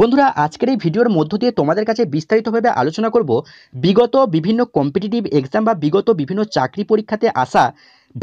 বন্ধুরা আজকের এই ভিডিওর মধ্য দিয়ে তোমাদের কাছে বিস্তারিতভাবে আলোচনা করব বিগত বিভিন্ন কম্পিটিটিভ এক্সাম বা বিগত বিভিন্ন চাকরি পরীক্ষাতে আসা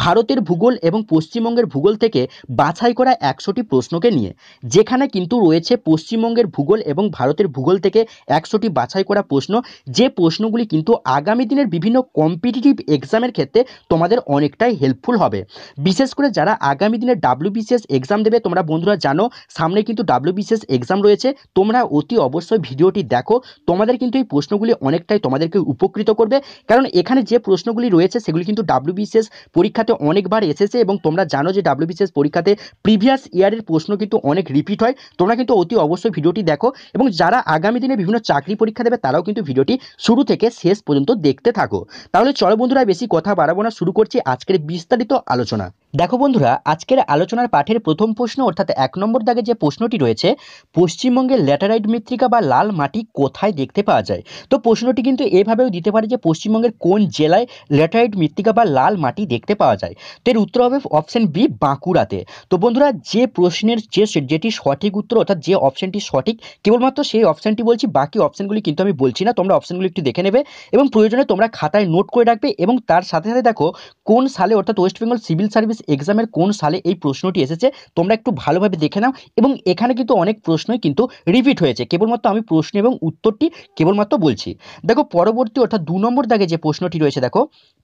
ভারতের ভূগোল এবং পশ্চিমবঙ্গের ভূগোল থেকে বাছাই করা একশোটি প্রশ্নকে নিয়ে যেখানে কিন্তু রয়েছে পশ্চিমবঙ্গের ভূগোল এবং ভারতের ভূগোল থেকে একশোটি বাছাই করা প্রশ্ন যে প্রশ্নগুলি কিন্তু আগামী দিনের বিভিন্ন কম্পিটিটিভ এক্সামের ক্ষেত্রে তোমাদের অনেকটাই হেল্পফুল হবে বিশেষ করে যারা আগামী দিনে ডাব্লিউবিসিএস এক্সাম দেবে তোমরা বন্ধুরা জানো সামনে কিন্তু ডাব্লিউবিসিএস এক্সাম রয়েছে তোমরা অতি অবশ্যই ভিডিওটি দেখো তোমাদের কিন্তু এই প্রশ্নগুলি অনেকটাই তোমাদেরকে উপকৃত করবে কারণ এখানে যে প্রশ্নগুলি রয়েছে সেগুলি কিন্তু ডাব্লিউবিসিএস পরীক্ষা পরীক্ষাতে অনেকবার এসেছে এবং তোমরা জানো যে ডাব্লিউবিসিএস পরীক্ষাতে প্রিভিয়াস ইয়ারের প্রশ্ন কিন্তু অনেক রিপিট হয় তোমরা কিন্তু অতি অবশ্যই ভিডিওটি দেখো এবং যারা আগামী দিনে বিভিন্ন চাকরি পরীক্ষা দেবে তারাও কিন্তু ভিডিওটি শুরু থেকে শেষ পর্যন্ত দেখতে থাকো তাহলে চলো বন্ধুরা বেশি কথা বাড়াবো না শুরু করছি আজকের বিস্তারিত আলোচনা দেখো বন্ধুরা আজকের আলোচনার পাঠের প্রথম প্রশ্ন অর্থাৎ এক নম্বর দাগে যে প্রশ্নটি রয়েছে পশ্চিমবঙ্গের ল্যাটারাইট মৃত্তিকা বা লাল মাটি কোথায় দেখতে পাওয়া যায় তো প্রশ্নটি কিন্তু এভাবেও দিতে পারে যে পশ্চিমবঙ্গের কোন জেলায় ল্যাটারাইট মৃত্তিকা বা লাল মাটি দেখতে পাওয়া যায় তো এর উত্তর হবে অপশান বি বাঁকুড়াতে তো বন্ধুরা যে প্রশ্নের যে যেটি সঠিক উত্তর অর্থাৎ যে অপশনটি সঠিক কেবলমাত্র সেই অপশনটি বলছি বাকি অপশনগুলি কিন্তু আমি বলছি না তোমরা অপশনগুলি একটু দেখে নেবে এবং প্রয়োজনে তোমরা খাতায় নোট করে রাখবে এবং তার সাথে সাথে দেখো কোন সালে অর্থাৎ West Bengal civil service entrance এক্সামের কোন সালে এই প্রশ্নটি এসেছে তোমরা একটু ভালোভাবে দেখে নাও এবং এখানে কিন্তু অনেক প্রশ্নই কিন্তু রিপিট হয়েছে কেবলমাত্র আমি প্রশ্ন এবং উত্তরটি কেবলমাত্র বলছি দেখো পরবর্তী অর্থাৎ দু নম্বর দাগে যে প্রশ্নটি রয়েছে দেখো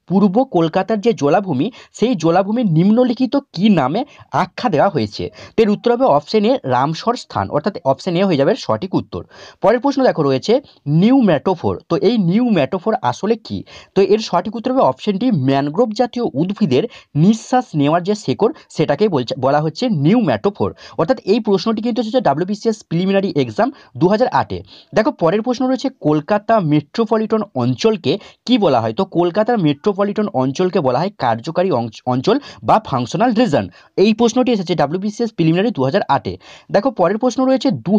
পূর্ব কলকাতার যে জলাভূমি সেই জলাভূমির নিম্নলিখিত কি নামে আখ্যা দেওয়া হয়েছে এর উত্তর হবে অপশন এ রামসর স্থান অর্থাৎ অপশন এ হয়ে যাবে সঠিক উত্তর পরের প্রশ্ন দেখো রয়েছে নিউ ম্যাটোফোর তো এই নিউ ম্যাটোফোর আসলে কি তো এর সঠিক উত্তর হবে অপশন ম্যানগ্রোভ জাতীয় উদ্ভিদের নিঃশ্বাস নেওয়ার যে সেটাকেই সেটাকে বলা হচ্ছে নিউ ম্যাটোফোর অর্থাৎ এই প্রশ্নটি কিন্তু এসেছে ডাব্লিউবিসিএস প্রিলিমিনারি এক্সাম দু হাজার আটে দেখো পরের প্রশ্ন রয়েছে কলকাতা মেট্রোপলিটন অঞ্চলকে কি বলা হয় তো কলকাতার মেট্রোপলিটন অঞ্চলকে বলা হয় কার্যকারী অঞ্চল বা ফাংশনাল রিজন এই প্রশ্নটি এসেছে ডাব্লিউবিসিএস প্রিলিমিনারি দু হাজার আটে দেখো পরের প্রশ্ন রয়েছে দু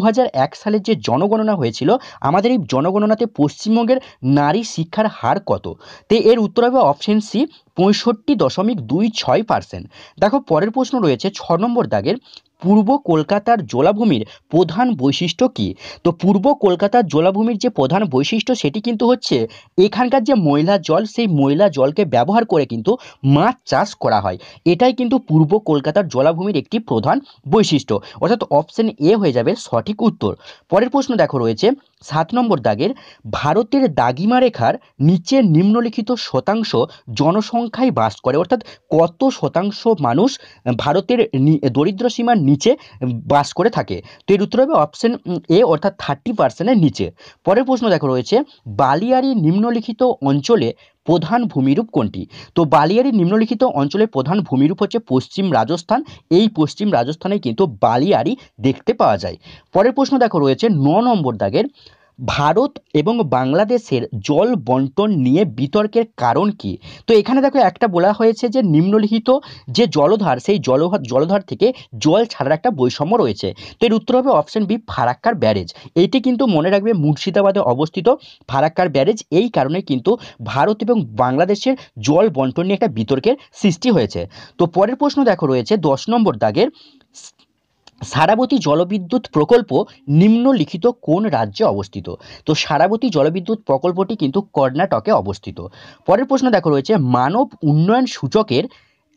সালের যে জনগণনা হয়েছিল আমাদের এই জনগণনাতে পশ্চিমবঙ্গের নারী শিক্ষার হার কত তে এর উত্তর হবে অপশন সি পঁয়ষট্টি দশমিক দুই ছয় পার্সেন্ট দেখো পরের প্রশ্ন রয়েছে ছ নম্বর দাগের পূর্ব কলকাতার জলাভূমির প্রধান বৈশিষ্ট্য কি তো পূর্ব কলকাতার জলাভূমির যে প্রধান বৈশিষ্ট্য সেটি কিন্তু হচ্ছে এখানকার যে ময়লা জল সেই ময়লা জলকে ব্যবহার করে কিন্তু মাছ চাষ করা হয় এটাই কিন্তু পূর্ব কলকাতার জলাভূমির একটি প্রধান বৈশিষ্ট্য অর্থাৎ অপশন এ হয়ে যাবে সঠিক উত্তর পরের প্রশ্ন দেখো রয়েছে সাত নম্বর দাগের ভারতের দাগিমা রেখার নিচে নিম্নলিখিত শতাংশ জনসংখ্যায় বাস করে অর্থাৎ কত শতাংশ মানুষ ভারতের দরিদ্র সীমার নিচে বাস করে থাকে তো এর উত্তর হবে অপশন এ অর্থাৎ থার্টি পার্সেন্টের নিচে পরের প্রশ্ন দেখো রয়েছে বালিয়ারি নিম্নলিখিত অঞ্চলে প্রধান ভূমিরূপ কোনটি তো বালিয়াড়ির নিম্নলিখিত অঞ্চলের প্রধান ভূমিরূপ হচ্ছে পশ্চিম রাজস্থান এই পশ্চিম রাজস্থানে কিন্তু বালিয়াড়ি দেখতে পাওয়া যায় পরের প্রশ্ন দেখো রয়েছে ন নম্বর দাগের ভারত এবং বাংলাদেশের জল বন্টন নিয়ে বিতর্কের কারণ কি তো এখানে দেখো একটা বলা হয়েছে যে নিম্নলিখিত যে জলধার সেই জল জলধার থেকে জল ছাড়ার একটা বৈষম্য রয়েছে তো এর উত্তর হবে অপশন বি ফারাক্কার ব্যারেজ এটি কিন্তু মনে রাখবে মুর্শিদাবাদে অবস্থিত ফারাক্কার ব্যারেজ এই কারণে কিন্তু ভারত এবং বাংলাদেশের জল বন্টন নিয়ে একটা বিতর্কের সৃষ্টি হয়েছে তো পরের প্রশ্ন দেখো রয়েছে দশ নম্বর দাগের সারাবতী জলবিদ্যুৎ প্রকল্প নিম্নলিখিত কোন রাজ্যে অবস্থিত তো সারাবতী জলবিদ্যুৎ প্রকল্পটি কিন্তু কর্ণাটকে অবস্থিত পরের প্রশ্ন দেখো রয়েছে মানব উন্নয়ন সূচকের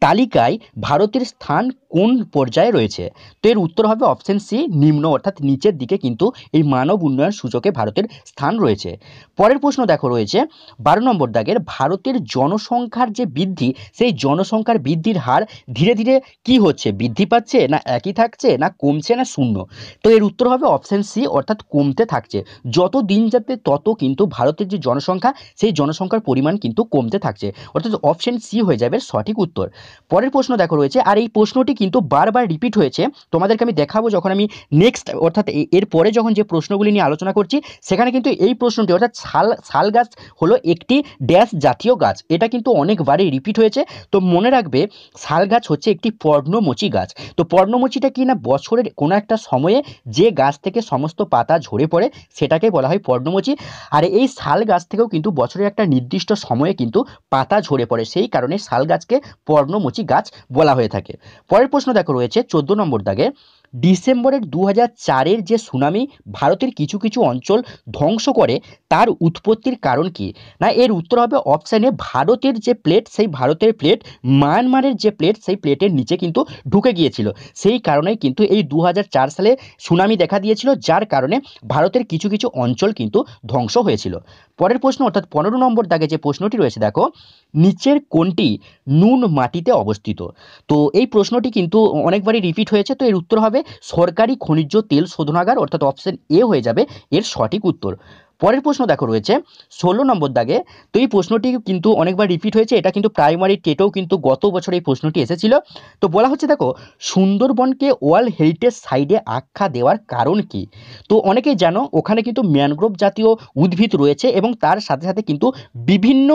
তালিকায় ভারতের স্থান কোন পর্যায়ে রয়েছে তো এর উত্তর হবে অপশান সি নিম্ন অর্থাৎ নিচের দিকে কিন্তু এই মানব উন্নয়ন সূচকে ভারতের স্থান রয়েছে পরের প্রশ্ন দেখো রয়েছে বারো নম্বর দাগের ভারতের জনসংখ্যার যে বৃদ্ধি সেই জনসংখ্যার বৃদ্ধির হার ধীরে ধীরে কি হচ্ছে বৃদ্ধি পাচ্ছে না একই থাকছে না কমছে না শূন্য তো এর উত্তর হবে অপশান সি অর্থাৎ কমতে থাকছে যত দিন যাতে তত কিন্তু ভারতের যে জনসংখ্যা সেই জনসংখ্যার পরিমাণ কিন্তু কমতে থাকছে অর্থাৎ অপশান সি হয়ে যাবে সঠিক উত্তর পরের প্রশ্ন দেখো রয়েছে আর এই প্রশ্নটি কিন্তু বারবার রিপিট হয়েছে তোমাদেরকে আমি দেখাবো যখন আমি নেক্সট অর্থাৎ এর পরে যখন যে প্রশ্নগুলি নিয়ে আলোচনা করছি সেখানে কিন্তু এই প্রশ্নটি অর্থাৎ শাল শাল গাছ হলো একটি ড্যাশ জাতীয় গাছ এটা কিন্তু অনেকবারই রিপিট হয়েছে তো মনে রাখবে শাল গাছ হচ্ছে একটি পর্ণমোচী গাছ তো পর্ণমোচীটা কি না বছরের কোনো একটা সময়ে যে গাছ থেকে সমস্ত পাতা ঝরে পড়ে সেটাকে বলা হয় পর্ণমোচী আর এই শাল গাছ থেকেও কিন্তু বছরের একটা নির্দিষ্ট সময়ে কিন্তু পাতা ঝরে পড়ে সেই কারণে শাল গাছকে পর্ণ পর্ণমোচী গাছ বলা হয়ে থাকে পরের প্রশ্ন দেখো রয়েছে চোদ্দো নম্বর দাগে ডিসেম্বরের দু চারের যে সুনামি ভারতের কিছু কিছু অঞ্চল ধ্বংস করে তার উৎপত্তির কারণ কি না এর উত্তর হবে অপশানে ভারতের যে প্লেট সেই ভারতের প্লেট মায়ানমারের যে প্লেট সেই প্লেটের নিচে কিন্তু ঢুকে গিয়েছিল সেই কারণেই কিন্তু এই দু সালে সুনামি দেখা দিয়েছিল যার কারণে ভারতের কিছু কিছু অঞ্চল কিন্তু ধ্বংস হয়েছিল পরের প্রশ্ন অর্থাৎ পনেরো নম্বর দাগে যে প্রশ্নটি রয়েছে দেখো নিচের কোনটি নুন মাটিতে অবস্থিত তো এই প্রশ্নটি কিন্তু অনেকবারই রিপিট হয়েছে তো এর উত্তর হবে সরকারি খনিজ তেল শোধনাগার অর্থাৎ অপশান এ হয়ে যাবে এর সঠিক উত্তর পরের প্রশ্ন দেখো রয়েছে ষোলো নম্বর দাগে তো এই প্রশ্নটি কিন্তু অনেকবার রিপিট হয়েছে এটা কিন্তু প্রাইমারি টেটেও কিন্তু গত বছর এই প্রশ্নটি এসেছিল তো বলা হচ্ছে দেখো সুন্দরবনকে ওয়ার্ল্ড হেরিটেজ সাইডে আখ্যা দেওয়ার কারণ কি তো অনেকেই জানো ওখানে কিন্তু ম্যানগ্রোভ জাতীয় উদ্ভিদ রয়েছে এবং তার সাথে সাথে কিন্তু বিভিন্ন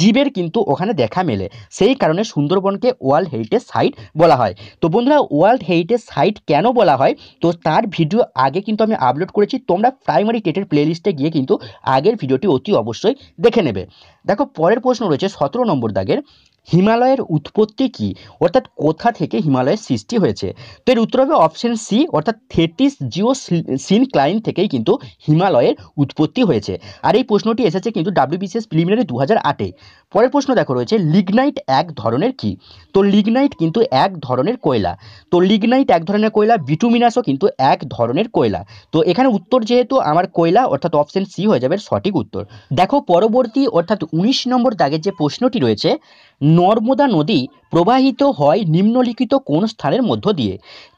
জীবের কিন্তু ওখানে দেখা মেলে সেই কারণে সুন্দরবনকে ওয়ার্ল্ড হেরিটেজ সাইট বলা হয় তো বন্ধুরা ওয়ার্ল্ড হেরিটেজ সাইট কেন বলা হয় তো তার ভিডিও আগে কিন্তু আমি আপলোড করেছি তোমরা প্রাইমারি টেটের প্লেলিস্টে গিয়ে কিন্তু আগের ভিডিওটি অতি অবশ্যই দেখে নেবে দেখো পরের প্রশ্ন রয়েছে সতেরো নম্বর দাগের হিমালয়ের উৎপত্তি কী অর্থাৎ কোথা থেকে হিমালয়ের সৃষ্টি হয়েছে তো এর উত্তর হবে অপশান সি অর্থাৎ থেটিস জিও সিন ক্লাইন থেকেই কিন্তু হিমালয়ের উৎপত্তি হয়েছে আর এই প্রশ্নটি এসেছে কিন্তু ডাব্লিউবিসিএস প্রিলিমিনারি দু হাজার আটে পরের প্রশ্ন দেখো রয়েছে লিগনাইট এক ধরনের কি তো লিগনাইট কিন্তু এক ধরনের কয়লা তো লিগনাইট এক ধরনের কয়লা বিটুমিনাসও কিন্তু এক ধরনের কয়লা তো এখানে উত্তর যেহেতু আমার কয়লা অর্থাৎ অপশান সি হয়ে যাবে সঠিক উত্তর দেখো পরবর্তী অর্থাৎ উনিশ নম্বর দাগের যে প্রশ্নটি রয়েছে নর্মদা নদী প্রবাহিত হয় নিম্নলিখিত কোন স্থানের মধ্য দিয়ে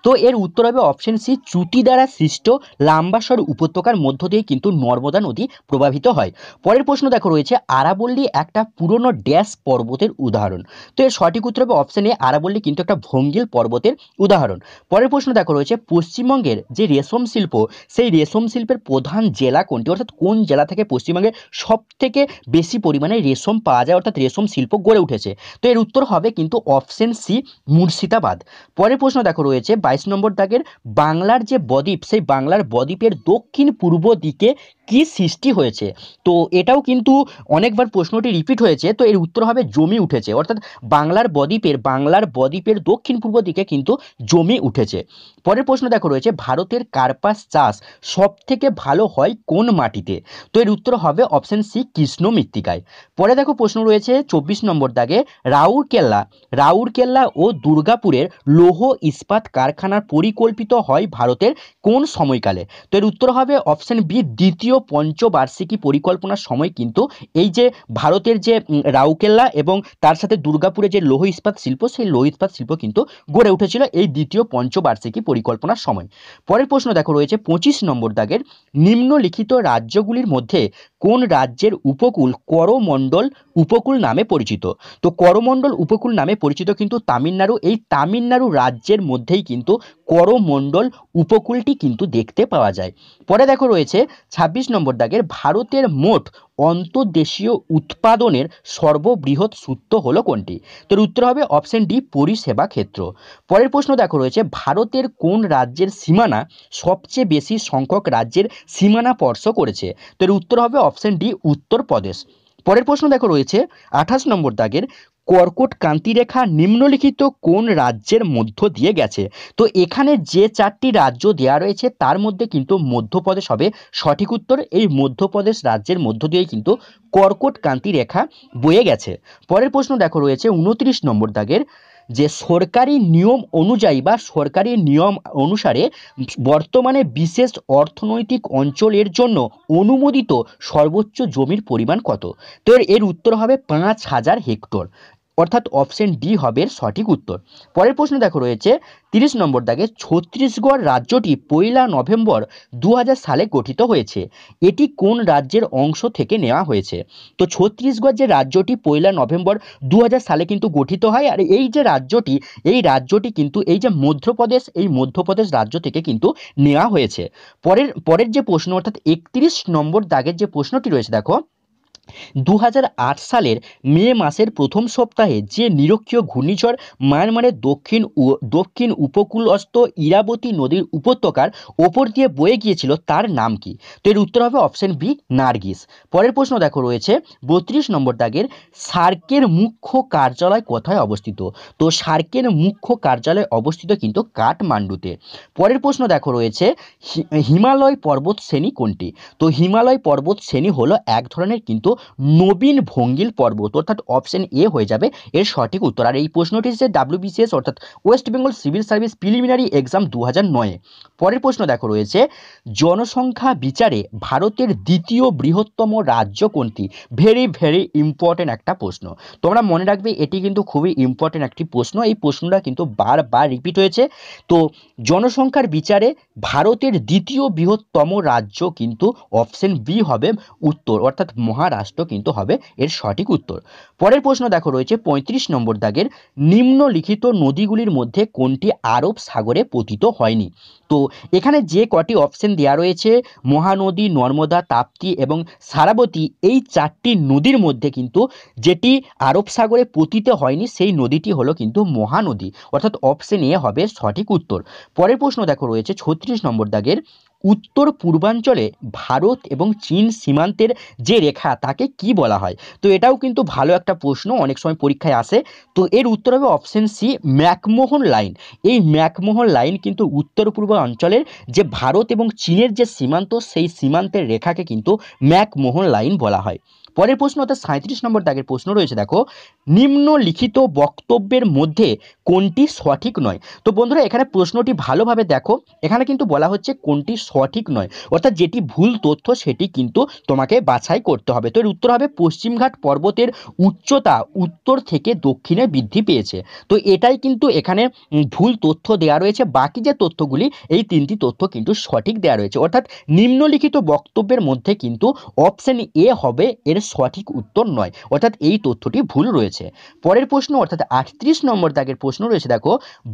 তো এর উত্তর হবে অপশন সি চুটি দ্বারা সৃষ্ট লাম্বাসর উপত্যকার মধ্য দিয়ে কিন্তু নর্মদা নদী প্রভাবিত হয় পরের প্রশ্ন দেখো রয়েছে আরাবল্লী একটা পুরনো ড্যাশ পর্বতের উদাহরণ তো এর সঠিক উত্তর হবে অপশন এ আরাবল্লী কিন্তু একটা ভঙ্গিল পর্বতের উদাহরণ পরের প্রশ্ন দেখো রয়েছে পশ্চিমবঙ্গের যে রেশম শিল্প সেই রেশম শিল্পের প্রধান জেলা কোনটি অর্থাৎ কোন জেলা থেকে পশ্চিমবঙ্গে সব থেকে বেশি পরিমাণে রেশম পাওয়া যায় অর্থাৎ রেশম শিল্প গড়ে উঠেছে তো এর উত্তর হবে কিন্তু অপশন সি মুর্শিদাবাদ পরের প্রশ্ন দেখো রয়েছে বাই বাইশ নম্বর দাগের বাংলার যে বদ্বীপ সেই বাংলার বদ্বীপের দক্ষিণ পূর্ব দিকে কি সৃষ্টি হয়েছে তো এটাও কিন্তু অনেকবার প্রশ্নটি রিপিট হয়েছে তো এর উত্তর হবে জমি উঠেছে অর্থাৎ বাংলার বদ্বীপের বাংলার বদ্বীপের দক্ষিণ পূর্ব দিকে কিন্তু জমি উঠেছে পরের প্রশ্ন দেখো রয়েছে ভারতের কার্পাস চাষ সব থেকে ভালো হয় কোন মাটিতে তো এর উত্তর হবে অপশন সি কৃষ্ণ মৃত্তিকায় পরে দেখো প্রশ্ন রয়েছে চব্বিশ নম্বর দাগে রাউরকেল্লা রাউরকেল্লা ও দুর্গাপুরের লৌহ ইস্পাত কারখানা কারখানার পরিকল্পিত হয় ভারতের কোন সময়কালে তো এর উত্তর হবে অপশান বি দ্বিতীয় পঞ্চবার্ষিকী পরিকল্পনার সময় কিন্তু এই যে ভারতের যে রাউকেল্লা এবং তার সাথে দুর্গাপুরে যে লৌহ ইস্পাত শিল্প সেই লৌহ ইস্পাত শিল্প কিন্তু গড়ে উঠেছিল এই দ্বিতীয় পঞ্চবার্ষিকী পরিকল্পনার সময় পরের প্রশ্ন দেখো রয়েছে পঁচিশ নম্বর দাগের নিম্নলিখিত রাজ্যগুলির মধ্যে কোন রাজ্যের উপকূল করমণ্ডল উপকূল নামে পরিচিত তো করমণ্ডল উপকূল নামে পরিচিত কিন্তু তামিলনাড়ু এই তামিলনাড়ু রাজ্যের মধ্যেই কিন্তু করমণ্ডল উপকূলটি কিন্তু দেখতে পাওয়া যায় পরে দেখো রয়েছে ২৬ নম্বর দাগের ভারতের মোট অন্তর্দেশীয় উৎপাদনের সর্ববৃহৎ সূত্র হলো কোনটি তোর উত্তর হবে অপশন ডি পরিষেবা ক্ষেত্র পরের প্রশ্ন দেখো রয়েছে ভারতের কোন রাজ্যের সীমানা সবচেয়ে বেশি সংখ্যক রাজ্যের সীমানা স্পর্শ করেছে তোর উত্তর হবে অপশন ডি উত্তরপ্রদেশ পরের প্রশ্ন দেখো রয়েছে আঠাশ নম্বর দাগের কর্কট কান্তিরেখা নিম্নলিখিত কোন রাজ্যের মধ্য দিয়ে গেছে তো এখানে যে চারটি রাজ্য দেওয়া রয়েছে তার মধ্যে কিন্তু মধ্যপ্রদেশ হবে সঠিক উত্তর এই মধ্যপ্রদেশ রাজ্যের মধ্য দিয়েই কিন্তু কর্কট কান্তিরেখা বয়ে গেছে পরের প্রশ্ন দেখো রয়েছে উনত্রিশ নম্বর দাগের যে সরকারি নিয়ম অনুযায়ী বা সরকারি নিয়ম অনুসারে বর্তমানে বিশেষ অর্থনৈতিক অঞ্চলের জন্য অনুমোদিত সর্বোচ্চ জমির পরিমাণ কত তো এর উত্তর হবে পাঁচ হাজার হেক্টর অর্থাৎ অপশন ডি হবে সঠিক উত্তর পরের প্রশ্ন দেখো রয়েছে তিরিশ নম্বর দাগে ছত্তিশগড় রাজ্যটি পয়লা নভেম্বর দু সালে গঠিত হয়েছে এটি কোন রাজ্যের অংশ থেকে নেওয়া হয়েছে তো ছত্তিশগড় যে রাজ্যটি পয়লা নভেম্বর দু সালে কিন্তু গঠিত হয় আর এই যে রাজ্যটি এই রাজ্যটি কিন্তু এই যে মধ্যপ্রদেশ এই মধ্যপ্রদেশ রাজ্য থেকে কিন্তু নেওয়া হয়েছে পরের পরের যে প্রশ্ন অর্থাৎ একত্রিশ নম্বর দাগের যে প্রশ্নটি রয়েছে দেখো দু সালের মে মাসের প্রথম সপ্তাহে যে নিরক্ষীয় ঘূর্ণিঝড় মায়ানমারের দক্ষিণ দক্ষিণ উপকূলস্থ ইরাবতী নদীর উপত্যকার ওপর দিয়ে বয়ে গিয়েছিল তার নাম কি তো এর উত্তর হবে অপশন বি নার্গিস পরের প্রশ্ন দেখো রয়েছে বত্রিশ নম্বর দাগের সার্কের মুখ্য কার্যালয় কোথায় অবস্থিত তো সার্কের মুখ্য কার্যালয় অবস্থিত কিন্তু কাঠমান্ডুতে পরের প্রশ্ন দেখো রয়েছে হিমালয় পর্বত শ্রেণী কোনটি তো হিমালয় পর্বত শ্রেণী হলো এক ধরনের কিন্তু নবীন ভঙ্গিল পর্বত অর্থাৎ অপশন এ হয়ে যাবে এর সঠিক উত্তর আর এই প্রশ্নটি এসেছে ডাব্লিউবিসিএস অর্থাৎ West Bengal civil service preliminary exam দু হাজার পরের প্রশ্ন দেখো রয়েছে জনসংখ্যা বিচারে ভারতের দ্বিতীয় বৃহত্তম রাজ্য কোনটি ভেরি ভেরি ইম্পর্টেন্ট একটা প্রশ্ন তোমরা মনে রাখবে এটি কিন্তু খুবই ইম্পর্টেন্ট একটি প্রশ্ন এই প্রশ্নটা কিন্তু বারবার রিপিট হয়েছে তো জনসংখ্যার বিচারে ভারতের দ্বিতীয় বৃহত্তম রাজ্য কিন্তু অপশন বি হবে উত্তর অর্থাৎ মহারাষ্ট্র রাষ্ট্র কিন্তু হবে এর সঠিক উত্তর পরের প্রশ্ন দেখো রয়েছে ৩৫ নম্বর দাগের নিম্নলিখিত নদীগুলির মধ্যে কোনটি আরব সাগরে পতিত হয়নি তো এখানে যে কটি অপশন দেওয়া রয়েছে মহানদী নর্মদা তাপ্তি এবং সারাবতী এই চারটি নদীর মধ্যে কিন্তু যেটি আরব সাগরে পতিত হয়নি সেই নদীটি হলো কিন্তু মহানদী অর্থাৎ অপশন এ হবে সঠিক উত্তর পরের প্রশ্ন দেখো রয়েছে ছত্রিশ নম্বর দাগের উত্তর পূর্বাঞ্চলে ভারত এবং চীন সীমান্তের যে রেখা তাকে কি বলা হয় তো এটাও কিন্তু ভালো একটা প্রশ্ন অনেক সময় পরীক্ষায় আসে তো এর উত্তর হবে অপশন সি ম্যাকমোহন লাইন এই ম্যাকমোহন লাইন কিন্তু উত্তর পূর্বাঞ্চলের যে ভারত এবং চীনের যে সীমান্ত সেই সীমান্তের রেখাকে কিন্তু ম্যাকমোহন লাইন বলা হয় পরের প্রশ্ন অর্থাৎ সাঁত্রিশ নম্বর দাগের প্রশ্ন রয়েছে দেখো নিম্নলিখিত বক্তব্যের মধ্যে কোনটি সঠিক নয় তো বন্ধুরা এখানে প্রশ্নটি ভালোভাবে দেখো এখানে কিন্তু বলা হচ্ছে কোনটি সঠিক নয় অর্থাৎ যেটি ভুল তথ্য সেটি কিন্তু তোমাকে বাছাই করতে হবে তো এর উত্তর হবে পশ্চিমঘাট পর্বতের উচ্চতা উত্তর থেকে দক্ষিণে বৃদ্ধি পেয়েছে তো এটাই কিন্তু এখানে ভুল তথ্য দেওয়া রয়েছে বাকি যে তথ্যগুলি এই তিনটি তথ্য কিন্তু সঠিক দেওয়া রয়েছে অর্থাৎ নিম্নলিখিত বক্তব্যের মধ্যে কিন্তু অপশান এ হবে এর সঠিক উত্তর নয় অর্থাৎ এই তথ্যটি ভুল রয়েছে পরের প্রশ্ন অর্থাৎ আটত্রিশ নম্বর দাগের প্রশ্ন রয়েছে দেখো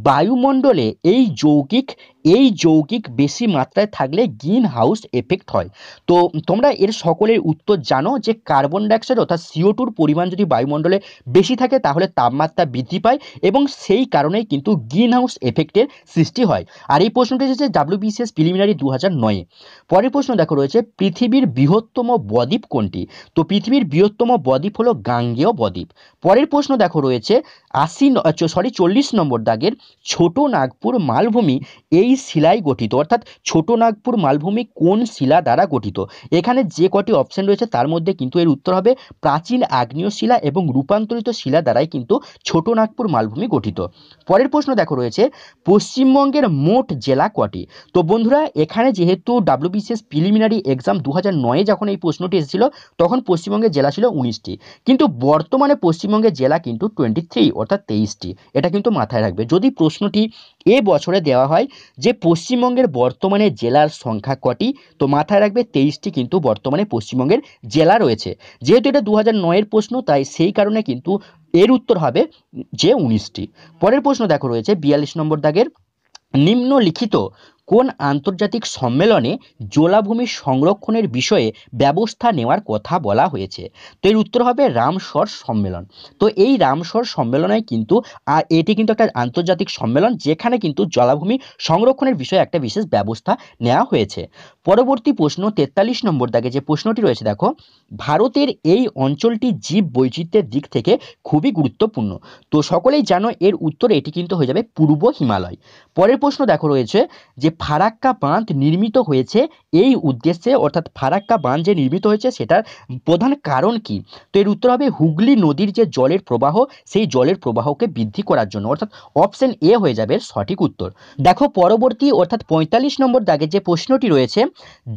বায়ুমণ্ডলে এই যৌগিক এই যৌগিক বেশি মাত্রায় থাকলে গ্রিন হাউস এফেক্ট হয় তো তোমরা এর সকলের উত্তর জানো যে কার্বন ডাইঅক্সাইড অর্থাৎ সিও টুর পরিমাণ যদি বায়ুমণ্ডলে বেশি থাকে তাহলে তাপমাত্রা বৃদ্ধি পায় এবং সেই কারণেই কিন্তু গ্রিন হাউস এফেক্টের সৃষ্টি হয় আর এই প্রশ্নটি এসেছে ডাব্লিউবিসিএস প্রিলিমিনারি দু হাজার নয়ে পরের প্রশ্ন দেখো রয়েছে পৃথিবীর বৃহত্তম বদ্বীপ কোনটি তো পৃথিবীর বৃহত্তম বদ্বীপ হলো গাঙ্গেয় বদ্বীপ পরের প্রশ্ন দেখো রয়েছে আশি সরি চল্লিশ নম্বর দাগের ছোট নাগপুর মালভূমি এই শিলায় গঠিত অর্থাৎ ছোট নাগপুর মালভূমি কোন শিলা দ্বারা গঠিত এখানে যে কটি অপশন রয়েছে তার মধ্যে কিন্তু এর উত্তর হবে প্রাচীন আগ্নেয় শিলা এবং রূপান্তরিত শিলা দ্বারাই কিন্তু ছোট নাগপুর মালভূমি গঠিত পরের প্রশ্ন দেখো রয়েছে পশ্চিমবঙ্গের মোট জেলা কটি তো বন্ধুরা এখানে যেহেতু ডাব্লিউবিসিএস প্রিলিমিনারি এক্সাম দু হাজার নয়ে যখন এই প্রশ্নটি এসেছিল তখন পশ্চিমবঙ্গের জেলা ছিল উনিশটি কিন্তু বর্তমানে পশ্চিমবঙ্গের জেলা কিন্তু টোয়েন্টি থ্রি অর্থাৎ তেইশটি এটা কিন্তু মাথায় রাখবে যদি প্রশ্নটি এ বছরে দেওয়া হয় যে পশ্চিমবঙ্গের বর্তমানে জেলার সংখ্যা কটি তো মাথায় রাখবে তেইশটি কিন্তু বর্তমানে পশ্চিমবঙ্গের জেলা রয়েছে যেহেতু এটা দু হাজার নয়ের প্রশ্ন তাই সেই কারণে কিন্তু এর উত্তর হবে যে উনিশটি পরের প্রশ্ন দেখো রয়েছে বিয়াল্লিশ নম্বর দাগের নিম্নলিখিত কোন আন্তর্জাতিক সম্মেলনে জলাভূমি সংরক্ষণের বিষয়ে ব্যবস্থা নেওয়ার কথা বলা হয়েছে তো এর উত্তর হবে রামসর সম্মেলন তো এই রামসর সম্মেলনে কিন্তু এটি কিন্তু একটা আন্তর্জাতিক সম্মেলন যেখানে কিন্তু জলাভূমি সংরক্ষণের বিষয়ে একটা বিশেষ ব্যবস্থা নেওয়া হয়েছে পরবর্তী প্রশ্ন তেতাল্লিশ নম্বর দাগে যে প্রশ্নটি রয়েছে দেখো ভারতের এই অঞ্চলটি জীব বৈচিত্র্যের দিক থেকে খুবই গুরুত্বপূর্ণ তো সকলেই জানো এর উত্তরে এটি কিন্তু হয়ে যাবে পূর্ব হিমালয় পরের প্রশ্ন দেখো রয়েছে যে ফারাক্কা বাঁধ নির্মিত হয়েছে এই উদ্দেশ্যে অর্থাৎ ফারাক্কা বাঁধ যে নির্মিত হয়েছে সেটার প্রধান কারণ কি তো এর উত্তর হবে হুগলি নদীর যে জলের প্রবাহ সেই জলের প্রবাহকে বৃদ্ধি করার জন্য অর্থাৎ অপশন এ হয়ে যাবে সঠিক উত্তর দেখো পরবর্তী অর্থাৎ পঁয়তাল্লিশ নম্বর দাগে যে প্রশ্নটি রয়েছে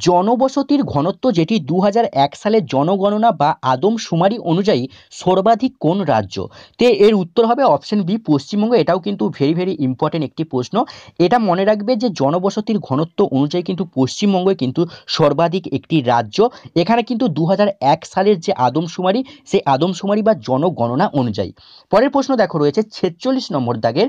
জনবসতির ঘনত্ব যেটি দু সালে জনগণনা বা আদমশুমারি অনুযায়ী সর্বাধিক কোন রাজ্য তে এর উত্তর হবে অপশন বি পশ্চিমবঙ্গ এটাও কিন্তু ভেরি ভেরি ইম্পর্টেন্ট একটি প্রশ্ন এটা মনে রাখবে যে জনবসতির ঘনত্ব অনুযায়ী কিন্তু পশ্চিমবঙ্গে কিন্তু সর্বাধিক একটি রাজ্য এখানে কিন্তু দু সালের যে আদমশুমারি সেই আদমশুমারি বা জনগণনা অনুযায়ী পরের প্রশ্ন দেখো রয়েছে ছেচল্লিশ নম্বর দাগের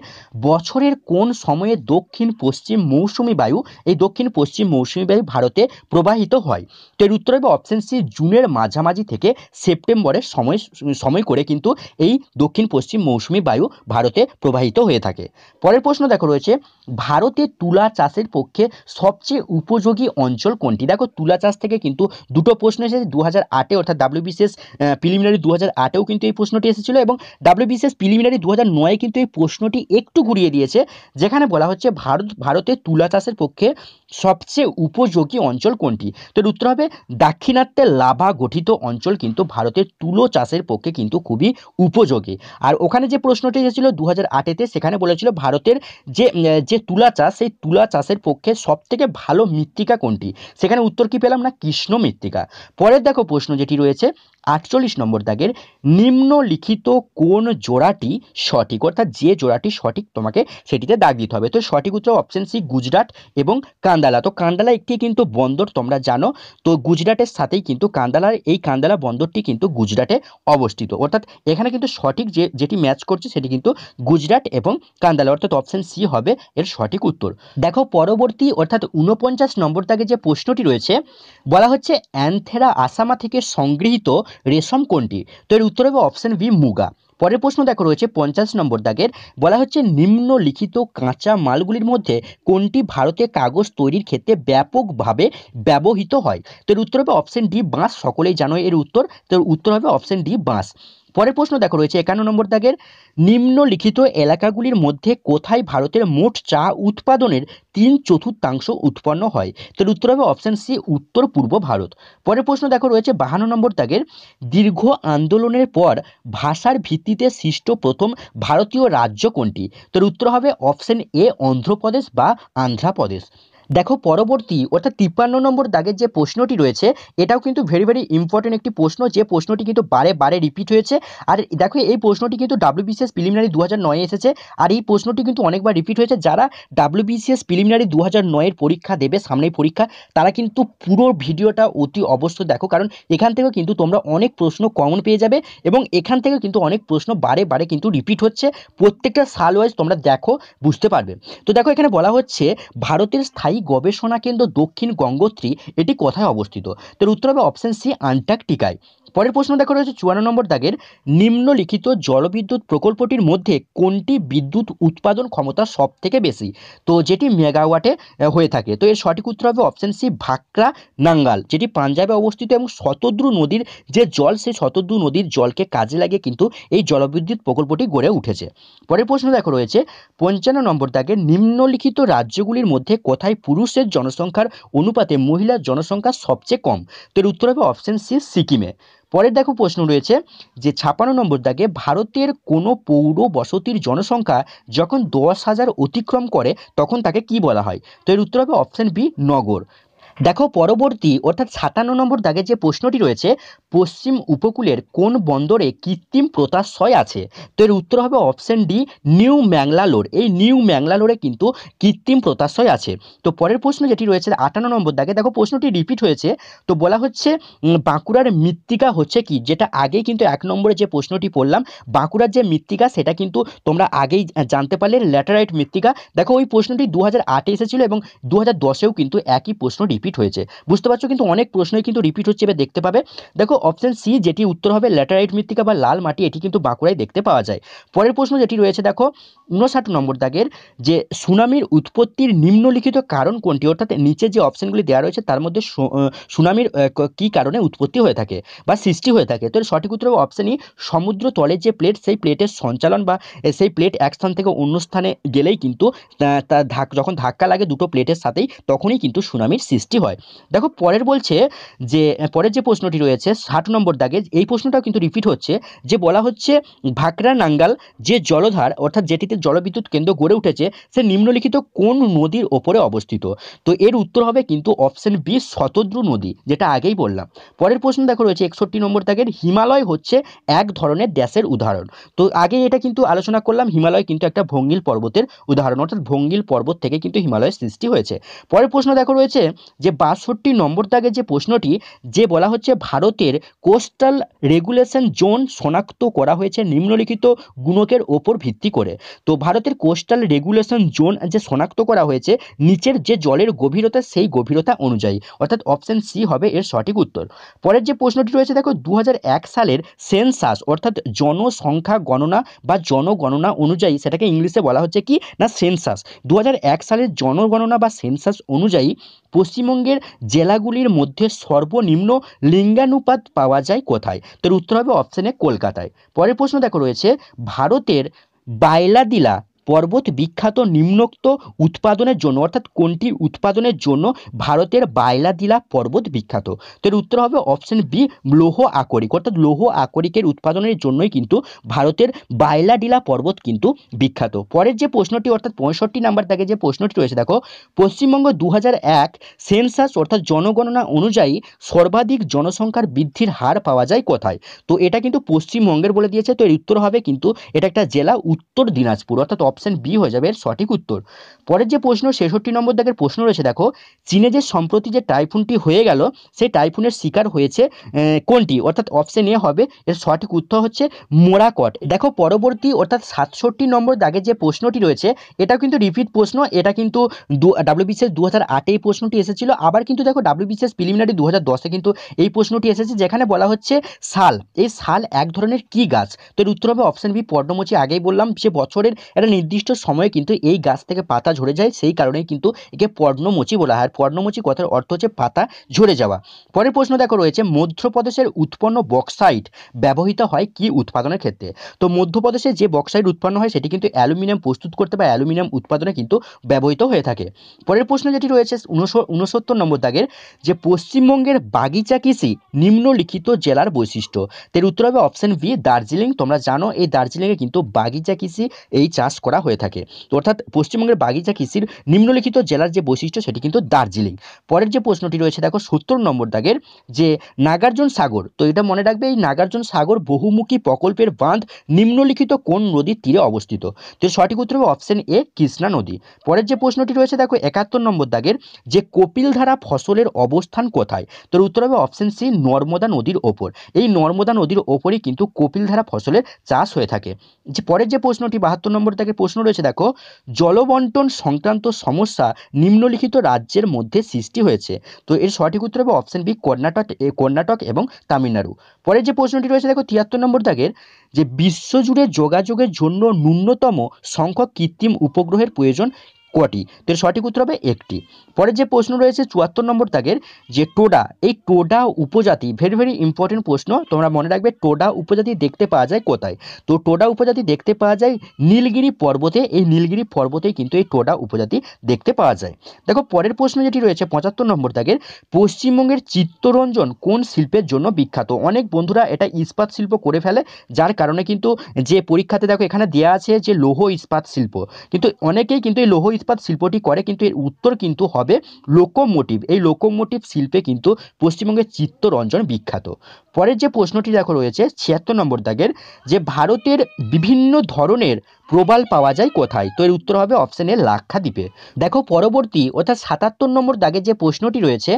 বছরের কোন সময়ে দক্ষিণ পশ্চিম মৌসুমি বায়ু এই দক্ষিণ পশ্চিম মৌসুমি বায়ু ভারতে প্রবাহিত হয় তো এর উত্তর হবে অপশান সি জুনের মাঝামাঝি থেকে সেপ্টেম্বরের সময় সময় করে কিন্তু এই দক্ষিণ পশ্চিম মৌসুমি বায়ু ভারতে প্রবাহিত হয়ে থাকে পরের প্রশ্ন দেখো রয়েছে ভারতে তুলা চাষের পক্ষে সবচেয়ে উপযোগী অঞ্চল কোনটি দেখো তুলা চাষ থেকে কিন্তু দুটো প্রশ্ন এসেছে দু হাজার আটে অর্থাৎ ডাব্লিউবিসিএস প্রিলিমিনারি দু হাজার আটেও কিন্তু এই প্রশ্নটি এসেছিলো এবং ডাব্লিউবিসিএস প্রিলিমিনারি দু হাজার নয়ে কিন্তু এই প্রশ্নটি একটু ঘুরিয়ে দিয়েছে যেখানে বলা হচ্ছে ভারত ভারতে তুলা চাষের পক্ষে সবচেয়ে উপযোগী উপকূলবর্তী অঞ্চল কোনটি তো এর উত্তর হবে দাক্ষিণাত্যে লাভা গঠিত অঞ্চল কিন্তু ভারতের তুলো চাষের পক্ষে কিন্তু খুবই উপযোগী আর ওখানে যে প্রশ্নটি এসেছিল দু হাজার আটেতে সেখানে বলেছিল ভারতের যে যে তুলা চাষ সেই তুলা চাষের পক্ষে সবথেকে ভালো মৃত্তিকা কোনটি সেখানে উত্তর কি পেলাম না কৃষ্ণ মৃত্তিকা পরের দেখো প্রশ্ন যেটি রয়েছে আটচল্লিশ নম্বর দাগের নিম্নলিখিত কোন জোড়াটি সঠিক অর্থাৎ যে জোড়াটি সঠিক তোমাকে সেটিতে দাগ দিতে হবে তো সঠিক উত্তর অপশন সি গুজরাট এবং কান্দালা তো কান্দালা একটি কিন্তু বন্দর তোমরা জানো তো গুজরাটের সাথেই কিন্তু কান্দালার এই কান্দালা বন্দরটি কিন্তু গুজরাটে অবস্থিত অর্থাৎ এখানে কিন্তু সঠিক যে যেটি ম্যাচ করছে সেটি কিন্তু গুজরাট এবং কান্দালা অর্থাৎ অপশন সি হবে এর সঠিক উত্তর দেখো পরবর্তী অর্থাৎ ঊনপঞ্চাশ নম্বর দাগে যে প্রশ্নটি রয়েছে বলা হচ্ছে অ্যান্থেরা আসামা থেকে সংগৃহীত রেশম কোনটি তো এর উত্তর হবে অপশন বি মুগা পরের প্রশ্ন দেখো রয়েছে পঞ্চাশ নম্বর দাগের বলা হচ্ছে নিম্নলিখিত কাঁচা মালগুলির মধ্যে কোনটি ভারতে কাগজ তৈরির ক্ষেত্রে ব্যাপকভাবে ব্যবহৃত হয় তো এর উত্তর হবে অপশন ডি বাঁশ সকলেই জানো এর উত্তর তো উত্তর হবে অপশন ডি বাঁশ পরের প্রশ্ন দেখো রয়েছে একান্ন নম্বর দাগের নিম্নলিখিত এলাকাগুলির মধ্যে কোথায় ভারতের মোট চা উৎপাদনের তিন চতুর্থাংশ উৎপন্ন হয় তাহলে উত্তর হবে অপশান সি উত্তর পূর্ব ভারত পরের প্রশ্ন দেখো রয়েছে বাহান্ন নম্বর দাগের দীর্ঘ আন্দোলনের পর ভাষার ভিত্তিতে সৃষ্ট প্রথম ভারতীয় রাজ্য কোনটি তাহলে উত্তর হবে অপশান এ অন্ধ্রপ্রদেশ বা আন্ধ্রপ্রদেশ দেখো পরবর্তী অর্থাৎ তিপ্পান্ন নম্বর দাগের যে প্রশ্নটি রয়েছে এটাও কিন্তু ভেরি ভেরি ইম্পর্টেন্ট একটি প্রশ্ন যে প্রশ্নটি কিন্তু বারে বারে রিপিট হয়েছে আর দেখো এই প্রশ্নটি কিন্তু ডাব্লিউবিসিএস প্রিলিমিনারি দু হাজার নয় এসেছে আর এই প্রশ্নটি কিন্তু অনেকবার রিপিট হয়েছে যারা ডাব্লিউবিসিএস প্রিলিমিনারি দু হাজার নয়ের পরীক্ষা দেবে সামনেই পরীক্ষা তারা কিন্তু পুরো ভিডিওটা অতি অবশ্য দেখো কারণ এখান থেকেও কিন্তু তোমরা অনেক প্রশ্ন কমন পেয়ে যাবে এবং এখান থেকে কিন্তু অনেক প্রশ্ন বারে বারে কিন্তু রিপিট হচ্ছে প্রত্যেকটা সাল ওয়াইজ তোমরা দেখো বুঝতে পারবে তো দেখো এখানে বলা হচ্ছে ভারতের স্থায়ী স্থায়ী গবেষণা কেন্দ্র দক্ষিণ গঙ্গোত্রী এটি কোথায় অবস্থিত তার উত্তর হবে অপশান সি আন্টার্কটিকায় পরের প্রশ্ন দেখা রয়েছে চুয়ান্ন নম্বর দাগের নিম্নলিখিত জলবিদ্যুৎ প্রকল্পটির মধ্যে কোনটি বিদ্যুৎ উৎপাদন ক্ষমতা সব থেকে বেশি তো যেটি মেগাওয়াটে হয়ে থাকে তো এর সঠিক উত্তর হবে অপশান সি ভাকরা নাঙ্গাল যেটি পাঞ্জাবে অবস্থিত এবং শতদ্রু নদীর যে জল সেই শতদ্রু নদীর জলকে কাজে লাগিয়ে কিন্তু এই জলবিদ্যুৎ প্রকল্পটি গড়ে উঠেছে পরের প্রশ্ন দেখা রয়েছে পঞ্চান্ন নম্বর দাগে নিম্নলিখিত রাজ্যগুলির মধ্যে কোথায় পুরুষের জনসংখ্যার অনুপাতে মহিলার জনসংখ্যা সবচেয়ে কম তো এর উত্তর হবে অপশান সি সিকিমে পরের দেখো প্রশ্ন রয়েছে যে ছাপান্ন নম্বর দাগে ভারতের কোনো পৌর বসতির জনসংখ্যা যখন দশ হাজার অতিক্রম করে তখন তাকে কি বলা হয় তো এর উত্তর হবে অপশান বি নগর দেখো পরবর্তী অর্থাৎ সাতান্ন নম্বর দাগে যে প্রশ্নটি রয়েছে পশ্চিম উপকূলের কোন বন্দরে কৃত্রিম প্রতাশয় আছে তো এর উত্তর হবে অপশান ডি নিউ ম্যাংলালোর এই নিউ ম্যাংলালোরে কিন্তু কৃত্রিম প্রতাশয় আছে তো পরের প্রশ্ন যেটি রয়েছে আটান্ন নম্বর দাগে দেখো প্রশ্নটি রিপিট হয়েছে তো বলা হচ্ছে বাঁকুড়ার মৃত্তিকা হচ্ছে কি যেটা আগেই কিন্তু এক নম্বরে যে প্রশ্নটি পড়লাম বাঁকুড়ার যে মৃত্তিকা সেটা কিন্তু তোমরা আগেই জানতে পারলে ল্যাটারাইট মৃত্তিকা দেখো ওই প্রশ্নটি দু হাজার আটে এসেছিলো এবং দু হাজার দশেও কিন্তু একই প্রশ্ন রিপিট রিপিট হয়েছে বুঝতে পারছো কিন্তু অনেক প্রশ্নই কিন্তু রিপিট হচ্ছে এবার দেখতে পাবে দেখো অপশান সি যেটি উত্তর হবে ল্যাটারাইট মৃত্তিকা বা লাল মাটি এটি কিন্তু বাঁকুড়ায় দেখতে পাওয়া যায় পরের প্রশ্ন যেটি রয়েছে দেখো উনষাট নম্বর দাগের যে সুনামির উৎপত্তির নিম্নলিখিত কারণ কোনটি অর্থাৎ নিচে যে অপশানগুলি দেওয়া রয়েছে তার মধ্যে সুনামির কী কারণে উৎপত্তি হয়ে থাকে বা সৃষ্টি হয়ে থাকে তো সঠিক উত্তর হবে অপশানই e, সমুদ্র তলের যে প্লেট সেই প্লেটের সঞ্চালন বা সেই প্লেট এক স্থান থেকে অন্য স্থানে গেলেই কিন্তু তা যখন ধাক্কা লাগে দুটো প্লেটের সাথেই তখনই কিন্তু সুনামির সৃষ্টি সৃষ্টি হয় দেখো পরের বলছে যে পরের যে প্রশ্নটি রয়েছে ষাট নম্বর দাগে এই প্রশ্নটাও কিন্তু রিপিট হচ্ছে যে বলা হচ্ছে ভাকরা নাঙ্গাল যে জলধার অর্থাৎ যেটিতে জলবিদ্যুৎ কেন্দ্র গড়ে উঠেছে সে নিম্নলিখিত কোন নদীর ওপরে অবস্থিত তো এর উত্তর হবে কিন্তু অপশন বি শতদ্রু নদী যেটা আগেই বললাম পরের প্রশ্ন দেখো রয়েছে একষট্টি নম্বর দাগের হিমালয় হচ্ছে এক ধরনের দেশের উদাহরণ তো আগে এটা কিন্তু আলোচনা করলাম হিমালয় কিন্তু একটা ভঙ্গিল পর্বতের উদাহরণ অর্থাৎ ভঙ্গিল পর্বত থেকে কিন্তু হিমালয়ের সৃষ্টি হয়েছে পরের প্রশ্ন দেখো রয়েছে যে বাষট্টি নম্বর দাগে যে প্রশ্নটি যে বলা হচ্ছে ভারতের কোস্টাল রেগুলেশন জোন শনাক্ত করা হয়েছে নিম্নলিখিত গুণকের ওপর ভিত্তি করে তো ভারতের কোস্টাল রেগুলেশন জোন যে শনাক্ত করা হয়েছে নিচের যে জলের গভীরতা সেই গভীরতা অনুযায়ী অর্থাৎ অপশান সি হবে এর সঠিক উত্তর পরের যে প্রশ্নটি রয়েছে দেখো দু সালের সেন্সাস অর্থাৎ জনসংখ্যা গণনা বা জনগণনা অনুযায়ী সেটাকে ইংলিশে বলা হচ্ছে কি না সেন্সাস দু সালের জনগণনা বা সেন্সাস অনুযায়ী পশ্চিমবঙ্গ পশ্চিমবঙ্গের জেলাগুলির মধ্যে সর্বনিম্ন লিঙ্গানুপাত পাওয়া যায় কোথায় তোর উত্তর হবে অপশানে কলকাতায় পরের প্রশ্ন দেখো রয়েছে ভারতের বায়লাদিলা পর্বত বিখ্যাত নিম্নোক্ত উৎপাদনের জন্য অর্থাৎ কোনটি উৎপাদনের জন্য ভারতের দিলা পর্বত বিখ্যাত তো উত্তর হবে অপশন বি লৌহ আকরিক অর্থাৎ লৌহ আকরিকের উৎপাদনের জন্যই কিন্তু ভারতের ডিলা পর্বত কিন্তু বিখ্যাত পরের যে প্রশ্নটি অর্থাৎ পঁয়ষট্টি নাম্বার থেকে যে প্রশ্নটি রয়েছে দেখো পশ্চিমবঙ্গ দু সেন্সাস অর্থাৎ জনগণনা অনুযায়ী সর্বাধিক জনসংখ্যার বৃদ্ধির হার পাওয়া যায় কোথায় তো এটা কিন্তু পশ্চিমবঙ্গের বলে দিয়েছে তো এর উত্তর হবে কিন্তু এটা একটা জেলা উত্তর দিনাজপুর অর্থাৎ অপশান বি হয়ে যাবে এর সঠিক উত্তর পরের যে প্রশ্ন ছেষট্টি নম্বর দাগের প্রশ্ন রয়েছে দেখো চীনে যে সম্প্রতি যে টাইফুনটি হয়ে গেল সেই টাইফুনের শিকার হয়েছে কোনটি অর্থাৎ অপশান এ হবে এর সঠিক উত্তর হচ্ছে মোরাকট দেখো পরবর্তী অর্থাৎ সাতষট্টি নম্বর দাগের যে প্রশ্নটি রয়েছে এটা কিন্তু রিপিট প্রশ্ন এটা কিন্তু দু ডাব্লিউবিসিএস দু হাজার আটে এই প্রশ্নটি এসেছিল আবার কিন্তু দেখো ডাব্লিউবিসিএস প্রিলিমিনারি দু হাজার দশে কিন্তু এই প্রশ্নটি এসেছে যেখানে বলা হচ্ছে শাল এই শাল এক ধরনের কি গাছ তো এর উত্তর হবে অপশান বি পর্ণমোচী আগেই বললাম সে বছরের একটা নির্দিষ্ট সময়ে কিন্তু এই গাছ থেকে পাতা ঝরে যায় সেই কারণে কিন্তু একে পর্ণমোচী বলা হয় আর পর্ণমোচী কথার অর্থ হচ্ছে পাতা ঝরে যাওয়া পরের প্রশ্ন দেখো রয়েছে মধ্যপ্রদেশের উৎপন্ন বক্সাইট ব্যবহৃত হয় কি উৎপাদনের ক্ষেত্রে তো মধ্যপ্রদেশে যে বক্সাইট উৎপন্ন হয় সেটি কিন্তু অ্যালুমিনিয়াম প্রস্তুত করতে বা অ্যালুমিনিয়াম উৎপাদনে কিন্তু ব্যবহৃত হয়ে থাকে পরের প্রশ্ন যেটি রয়েছে উনসত্তর নম্বর দাগের যে পশ্চিমবঙ্গের বাগিচা কৃষি নিম্নলিখিত জেলার বৈশিষ্ট্য এর উত্তর হবে অপশন বি দার্জিলিং তোমরা জানো এই দার্জিলিংয়ে কিন্তু বাগিচা কৃষি এই চাষ করা করা হয়ে থাকে তো অর্থাৎ পশ্চিমবঙ্গের বাগিচা কৃষির নিম্নলিখিত জেলার যে বৈশিষ্ট্য সেটি কিন্তু দার্জিলিং পরের যে প্রশ্নটি রয়েছে দেখো সত্তর নম্বর দাগের যে নাগার্জুন সাগর তো এটা মনে রাখবে এই নাগার্জুন সাগর বহুমুখী প্রকল্পের বাঁধ নিম্নলিখিত কোন নদীর তীরে অবস্থিত তো সঠিক উত্তর হবে অপশন এ কৃষ্ণা নদী পরের যে প্রশ্নটি রয়েছে দেখো একাত্তর নম্বর দাগের যে কপিলধারা ফসলের অবস্থান কোথায় তোর উত্তর হবে অপশন সি নর্মদা নদীর ওপর এই নর্মদা নদীর ওপরই কিন্তু কপিলধারা ফসলের চাষ হয়ে থাকে যে পরের যে প্রশ্নটি বাহাত্তর নম্বর দাগের প্রশ্ন রয়েছে দেখো জলবন্টন সংক্রান্ত সমস্যা নিম্নলিখিত রাজ্যের মধ্যে সৃষ্টি হয়েছে তো এর সঠিক উত্তর হবে অপশান বি কর্ণাটক কর্ণাটক এবং তামিলনাড়ু পরে যে প্রশ্নটি রয়েছে দেখো তিয়াত্তর নম্বর দাগের যে বিশ্বজুড়ে যোগাযোগের জন্য ন্যূনতম সংখ্যক কৃত্রিম উপগ্রহের প্রয়োজন কটি তো সঠিক উত্তর হবে একটি পরে যে প্রশ্ন রয়েছে চুয়াত্তর নম্বর তাগের যে টোডা এই টোডা উপজাতি ভেরি ভেরি ইম্পর্টেন্ট প্রশ্ন তোমরা মনে রাখবে টোডা উপজাতি দেখতে পাওয়া যায় কোথায় তো টোডা উপজাতি দেখতে পাওয়া যায় নীলগিরি পর্বতে এই নীলগিরি পর্বতে কিন্তু এই টোডা উপজাতি দেখতে পাওয়া যায় দেখো পরের প্রশ্ন যেটি রয়েছে পঁচাত্তর নম্বর তাগের পশ্চিমবঙ্গের চিত্তরঞ্জন কোন শিল্পের জন্য বিখ্যাত অনেক বন্ধুরা এটা ইস্পাত শিল্প করে ফেলে যার কারণে কিন্তু যে পরীক্ষাতে দেখো এখানে দেওয়া আছে যে লৌহ ইস্পাত শিল্প কিন্তু অনেকেই কিন্তু এই লৌহ ইস্পাত শিল্পটি করে কিন্তু এর উত্তর কিন্তু হবে লোকোমোটিভ এই লোকোমোটিভ শিল্পে কিন্তু পশ্চিমবঙ্গের চিত্তরঞ্জন বিখ্যাত পরের যে প্রশ্নটি দেখো রয়েছে ছিয়াত্তর নম্বর দাগের যে ভারতের বিভিন্ন ধরনের প্রবাল পাওয়া যায় কোথায় তো এর উত্তর হবে অপশানে লাক্ষাদ্বীপে দেখো পরবর্তী অর্থাৎ সাতাত্তর নম্বর দাগে যে প্রশ্নটি রয়েছে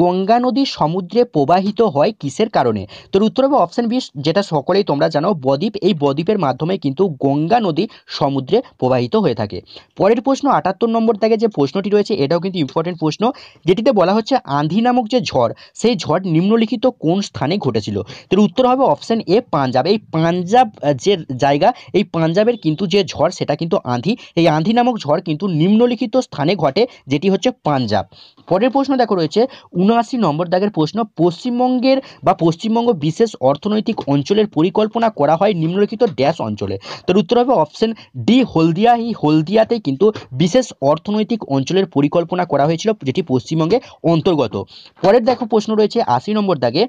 গঙ্গা নদী সমুদ্রে প্রবাহিত হয় কিসের কারণে তোর উত্তর হবে অপশান বি যেটা সকলেই তোমরা জানো বদ্বীপ এই বদ্বীপের মাধ্যমে কিন্তু গঙ্গা নদী সমুদ্রে প্রবাহিত হয়ে থাকে পরের প্রশ্ন আটাত্তর নম্বর দাগে যে প্রশ্নটি রয়েছে এটাও কিন্তু ইম্পর্টেন্ট প্রশ্ন যেটিতে বলা হচ্ছে আঁধি নামক যে ঝড় সেই ঝড় নিম্নলিখিত কোন স্থানে ঘটেছিল তোর উত্তর হবে অপশান এ পাঞ্জাব এই পাঞ্জাব যে জায়গা এই পাঞ্জাবের কিন্তু যে ঝড় সেটা কিন্তু আঁধি এই আঁধি নামক ঝড় কিন্তু নিম্নলিখিত স্থানে ঘটে যেটি হচ্ছে পাঞ্জাব পরের প্রশ্ন দেখো রয়েছে উনআশি নম্বর দাগের প্রশ্ন পশ্চিমবঙ্গের বা পশ্চিমবঙ্গ বিশেষ অর্থনৈতিক অঞ্চলের পরিকল্পনা করা হয় নিম্নলিখিত ড্যাশ অঞ্চলে তার উত্তর হবে অপশন ডি হলদিয়া এই হলদিয়াতে কিন্তু বিশেষ অর্থনৈতিক অঞ্চলের পরিকল্পনা করা হয়েছিল যেটি পশ্চিমবঙ্গে অন্তর্গত পরের দেখো প্রশ্ন রয়েছে আশি নম্বর দাগে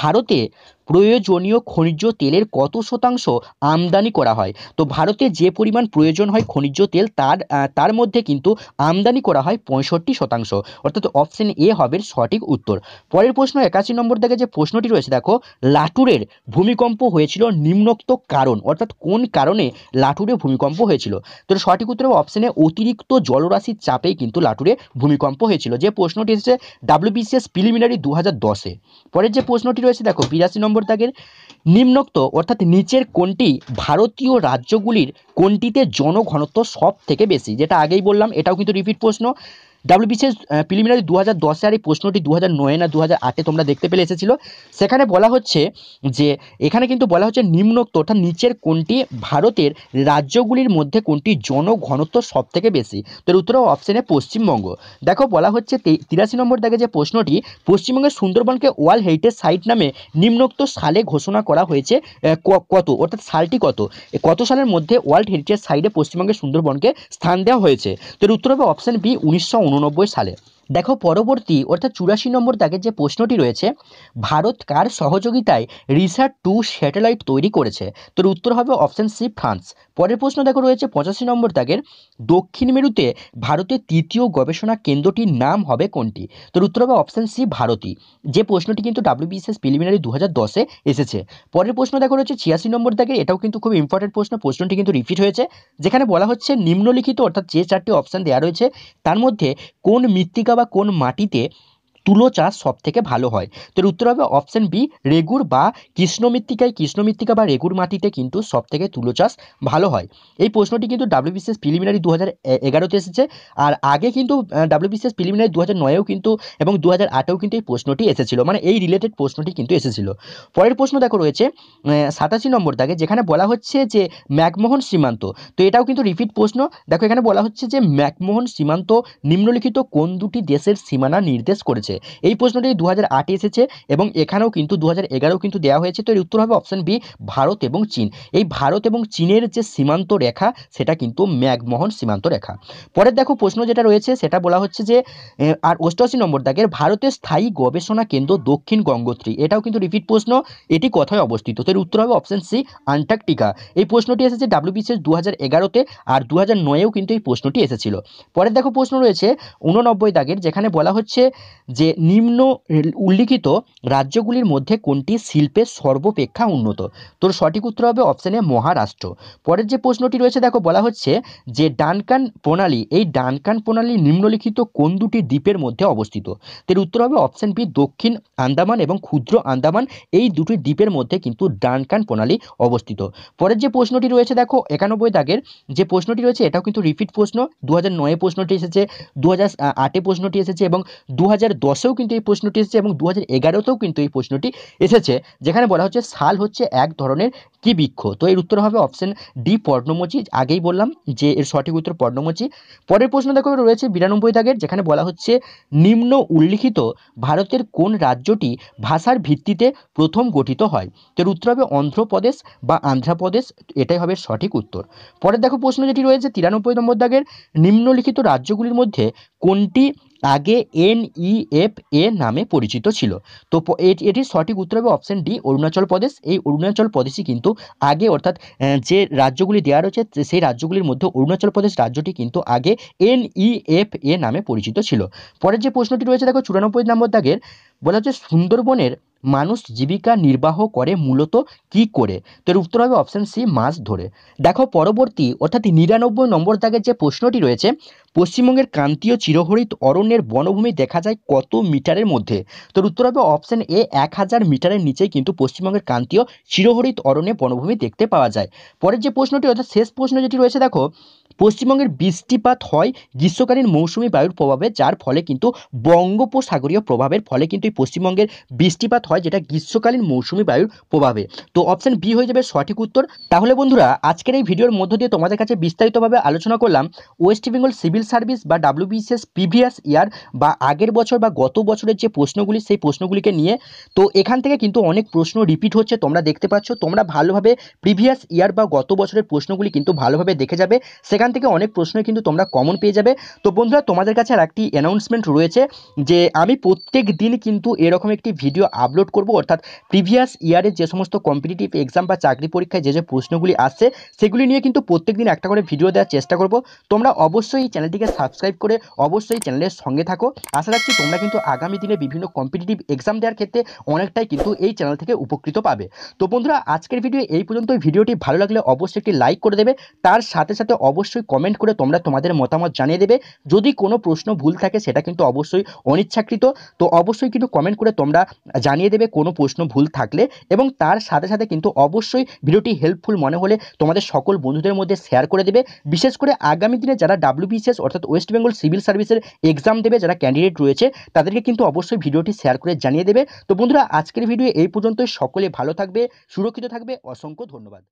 ভারতে প্রয়োজনীয় খনিজ তেলের কত শতাংশ আমদানি করা হয় তো ভারতে যে পরিমাণ প্রয়োজন হয় খনিজ তেল তার তার মধ্যে কিন্তু আমদানি করা হয় পঁয়ষট্টি শতাংশ অর্থাৎ অপশন এ হবে সঠিক উত্তর পরের প্রশ্ন একাশি নম্বর থেকে যে প্রশ্নটি রয়েছে দেখো লাটুরের ভূমিকম্প হয়েছিল নিম্নোক্ত কারণ অর্থাৎ কোন কারণে লাটুরে ভূমিকম্প হয়েছিল তো সঠিক উত্তর অপশনে অতিরিক্ত জলরাশির চাপে কিন্তু লাটুরে ভূমিকম্প হয়েছিল যে প্রশ্নটি এসেছে ডাব্লিউবিসিএস প্রিলিমিনারি দু হাজার দশে পরের যে প্রশ্নটি রয়েছে দেখো বিরাশি নম্বর দাগের নিম্নোক্ত অর্থাৎ নিচের কোনটি ভারতীয় রাজ্যগুলির কোনটিতে জনঘনত্ব সব থেকে বেশি যেটা আগেই বললাম এটাও কিন্তু রিপিট প্রশ্ন ডাব্লিউবিসিএস প্রিলিমিনারি দু হাজার দশে আর এই প্রশ্নটি দু হাজার নয় না দু হাজার আটে তোমরা দেখতে পেলে এসেছিল সেখানে বলা হচ্ছে যে এখানে কিন্তু বলা হচ্ছে নিম্নোক্ত অর্থাৎ নিচের কোনটি ভারতের রাজ্যগুলির মধ্যে কোনটি জনঘনত্ব সব থেকে বেশি তো এর উত্তর অপশানে পশ্চিমবঙ্গ দেখো বলা হচ্ছে তিরাশি নম্বর দাগে যে প্রশ্নটি পশ্চিমবঙ্গের সুন্দরবনকে ওয়ার্ল্ড হেরিটেজ সাইট নামে নিম্নোক্ত সালে ঘোষণা করা হয়েছে কত অর্থাৎ সালটি কত কত সালের মধ্যে ওয়ার্ল্ড হেরিটেজ সাইটে পশ্চিমবঙ্গের সুন্দরবনকে স্থান দেওয়া হয়েছে তো উত্তর হবে অপশান বি উনিশশো no puede salir দেখো পরবর্তী অর্থাৎ চুরাশি নম্বর দাগের যে প্রশ্নটি রয়েছে ভারত কার সহযোগিতায় রিসার টু স্যাটেলাইট তৈরি করেছে তোর উত্তর হবে অপশান সি ফ্রান্স পরের প্রশ্ন দেখো রয়েছে পঁচাশি নম্বর দাগের দক্ষিণ মেরুতে ভারতের তৃতীয় গবেষণা কেন্দ্রটির নাম হবে কোনটি তোর উত্তর হবে অপশান সি ভারতী যে প্রশ্নটি কিন্তু ডাব্লিউবিএসএস প্রিলিমিনারি দু হাজার দশে এসেছে পরের প্রশ্ন দেখো রয়েছে ছিয়াশি নম্বর দাগের এটাও কিন্তু খুব ইম্পর্টেন্ট প্রশ্ন প্রশ্নটি কিন্তু রিপিট হয়েছে যেখানে বলা হচ্ছে নিম্নলিখিত অর্থাৎ যে চারটি অপশান দেওয়া রয়েছে তার মধ্যে কোন মৃত্তিকা বা কোন মাটিতে তুলো চাষ সব থেকে ভালো হয় তো উত্তর হবে অপশান বি রেগুর বা কৃষ্ণ মৃত্তিকায় কৃষ্ণ মৃত্তিকা বা রেগুর মাটিতে কিন্তু সব থেকে তুলো চাষ ভালো হয় এই প্রশ্নটি কিন্তু ডাব্লিউবিসিএস প্রিলিমিনারি দু হাজার এগারোতে এসেছে আর আগে কিন্তু ডাব্লিউবিসিএস প্রিলিমিনারি দু হাজার নয়েও কিন্তু এবং দু হাজার আটেও কিন্তু এই প্রশ্নটি এসেছিল মানে এই রিলেটেড প্রশ্নটি কিন্তু এসেছিল পরের প্রশ্ন দেখো রয়েছে সাতাশি নম্বর দাগে যেখানে বলা হচ্ছে যে ম্যাকমোহন সীমান্ত তো এটাও কিন্তু রিপিট প্রশ্ন দেখো এখানে বলা হচ্ছে যে ম্যাকমোহন সীমান্ত নিম্নলিখিত কোন দুটি দেশের সীমানা নির্দেশ করেছে আছে এই প্রশ্নটি দু হাজার আটে এসেছে এবং এখানেও কিন্তু দু হাজার এগারো কিন্তু দেওয়া হয়েছে তো এর উত্তর হবে অপশান বি ভারত এবং চীন এই ভারত এবং চীনের যে সীমান্ত রেখা সেটা কিন্তু ম্যাগমোহন সীমান্ত রেখা পরের দেখো প্রশ্ন যেটা রয়েছে সেটা বলা হচ্ছে যে আর অষ্টআশি নম্বর দাগের ভারতের স্থায়ী গবেষণা কেন্দ্র দক্ষিণ গঙ্গোত্রী এটাও কিন্তু রিপিট প্রশ্ন এটি কোথায় অবস্থিত তো এর উত্তর হবে অপশান সি আন্টার্কটিকা এই প্রশ্নটি এসেছে ডাব্লিউবিসিএস দু হাজার এগারোতে আর দু হাজার নয়েও কিন্তু এই প্রশ্নটি এসেছিল পরের দেখো প্রশ্ন রয়েছে উননব্বই দাগের যেখানে বলা হচ্ছে যে যে নিম্ন উল্লিখিত রাজ্যগুলির মধ্যে কোনটি শিল্পের সর্বাপেক্ষা উন্নত তোর সঠিক উত্তর হবে অপশানে মহারাষ্ট্র পরের যে প্রশ্নটি রয়েছে দেখো বলা হচ্ছে যে ডানকান প্রণালী এই ডানকান প্রণালী নিম্নলিখিত কোন দুটি দ্বীপের মধ্যে অবস্থিত এর উত্তর হবে অপশান বি দক্ষিণ আন্দামান এবং ক্ষুদ্র আন্দামান এই দুটি দ্বীপের মধ্যে কিন্তু ডানকান প্রণালী অবস্থিত পরের যে প্রশ্নটি রয়েছে দেখো একানব্বই দাগের যে প্রশ্নটি রয়েছে এটাও কিন্তু রিপিট প্রশ্ন দু হাজার নয়ে প্রশ্নটি এসেছে দু হাজার আটে প্রশ্নটি এসেছে এবং দু হাজার দশ দশেও কিন্তু এই প্রশ্নটি এসেছে এবং দু হাজার এগারোতেও কিন্তু এই প্রশ্নটি এসেছে যেখানে বলা হচ্ছে শাল হচ্ছে এক ধরনের কি বৃক্ষ তো এর উত্তর হবে অপশন ডি পর্ণমোচী আগেই বললাম যে এর সঠিক উত্তর পর্ণমোচী পরের প্রশ্ন দেখো রয়েছে বিরানব্বই দাগের যেখানে বলা হচ্ছে নিম্ন উল্লিখিত ভারতের কোন রাজ্যটি ভাষার ভিত্তিতে প্রথম গঠিত হয় তো এর উত্তর হবে অন্ধ্রপ্রদেশ বা আন্ধ্রপ্রদেশ এটাই হবে সঠিক উত্তর পরের দেখো প্রশ্ন যেটি রয়েছে তিরানব্বই নম্বর দাগের নিম্নলিখিত রাজ্যগুলির মধ্যে কোনটি আগে এনইএফএ নামে পরিচিত ছিল তো এটির সঠিক উত্তর হবে অপশান ডি অরুণাচল প্রদেশ এই অরুণাচল প্রদেশই কিন্তু আগে অর্থাৎ যে রাজ্যগুলি দেওয়া রয়েছে সেই রাজ্যগুলির মধ্যে অরুণাচল প্রদেশ রাজ্যটি কিন্তু আগে এনইএফএ নামে পরিচিত ছিল পরের যে প্রশ্নটি রয়েছে দেখো চুরানব্বই নম্বর দাগের বলা হচ্ছে সুন্দরবনের মানুষ জীবিকা নির্বাহ করে মূলত কি করে তো এর উত্তর হবে অপশান সি মাছ ধরে দেখো পরবর্তী অর্থাৎ নিরানব্বই নম্বর দাগের যে প্রশ্নটি রয়েছে পশ্চিমবঙ্গের ক্রান্তীয় চিরহরিত অরণ্যের বনভূমি দেখা যায় কত মিটারের মধ্যে তোর উত্তর হবে অপশান এ এক হাজার মিটারের নিচেই কিন্তু পশ্চিমবঙ্গের ক্রান্তীয় চিরহরিত অরণ্যে বনভূমি দেখতে পাওয়া যায় পরের যে প্রশ্নটি অর্থাৎ শেষ প্রশ্ন যেটি রয়েছে দেখো পশ্চিমবঙ্গের বৃষ্টিপাত হয় গ্রীষ্মকালীন মৌসুমি বায়ুর প্রভাবে যার ফলে কিন্তু বঙ্গোপসাগরীয় প্রভাবের ফলে কিন্তু এই পশ্চিমবঙ্গের বৃষ্টিপাত হয় যেটা গ্রীষ্মকালীন মৌসুমি বায়ুর প্রভাবে তো অপশান বি হয়ে যাবে সঠিক উত্তর তাহলে বন্ধুরা আজকের এই ভিডিওর মধ্য দিয়ে তোমাদের কাছে বিস্তারিতভাবে আলোচনা করলাম ওয়েস্ট বেঙ্গল সিভিল সার্ভিস বা ডাব্লিউবিসিএস প্রিভিয়াস ইয়ার বা আগের বছর বা গত বছরের যে প্রশ্নগুলি সেই প্রশ্নগুলিকে নিয়ে তো এখান থেকে কিন্তু অনেক প্রশ্ন রিপিট হচ্ছে তোমরা দেখতে পাচ্ছ তোমরা ভালোভাবে প্রিভিয়াস ইয়ার বা গত বছরের প্রশ্নগুলি কিন্তু ভালোভাবে দেখে যাবে সেখান থেকে অনেক প্রশ্ন কিন্তু তোমরা কমন পেয়ে যাবে তো বন্ধুরা তোমাদের কাছে আর একটি অ্যানাউন্সমেন্ট রয়েছে যে আমি প্রত্যেক দিন কিন্তু এরকম একটি ভিডিও আপলোড করব অর্থাৎ প্রিভিয়াস ইয়ারের যে সমস্ত কম্পিটিটিভ এক্সাম বা চাকরি পরীক্ষায় যে যে প্রশ্নগুলি আসছে সেগুলি নিয়ে কিন্তু প্রত্যেক দিন একটা করে ভিডিও দেওয়ার চেষ্টা করব তোমরা অবশ্যই এই চ্যানেলটি চ্যানেলটিকে সাবস্ক্রাইব করে অবশ্যই চ্যানেলের সঙ্গে থাকো আশা রাখছি তোমরা কিন্তু আগামী দিনে বিভিন্ন কম্পিটিটিভ এক্সাম দেওয়ার ক্ষেত্রে অনেকটাই কিন্তু এই চ্যানেল থেকে উপকৃত পাবে তো বন্ধুরা আজকের ভিডিও এই পর্যন্ত ভিডিওটি ভালো লাগলে অবশ্যই একটি লাইক করে দেবে তার সাথে সাথে অবশ্যই কমেন্ট করে তোমরা তোমাদের মতামত জানিয়ে দেবে যদি কোনো প্রশ্ন ভুল থাকে সেটা কিন্তু অবশ্যই অনিচ্ছাকৃত তো অবশ্যই কিন্তু কমেন্ট করে তোমরা জানিয়ে দেবে কোনো প্রশ্ন ভুল থাকলে এবং তার সাথে সাথে কিন্তু অবশ্যই ভিডিওটি হেল্পফুল মনে হলে তোমাদের সকল বন্ধুদের মধ্যে শেয়ার করে দেবে বিশেষ করে আগামী দিনে যারা ডাব্লিউবিসিএস অর্থাৎ ওয়েস্ট বেঙ্গল সিভিল সার্ভিসের এক্সাম দেবে যারা ক্যান্ডিডেট রয়েছে তাদেরকে কিন্তু অবশ্যই ভিডিওটি শেয়ার করে জানিয়ে দেবে তো বন্ধুরা আজকের ভিডিও এই পর্যন্তই সকলে ভালো থাকবে সুরক্ষিত থাকবে অসংখ্য ধন্যবাদ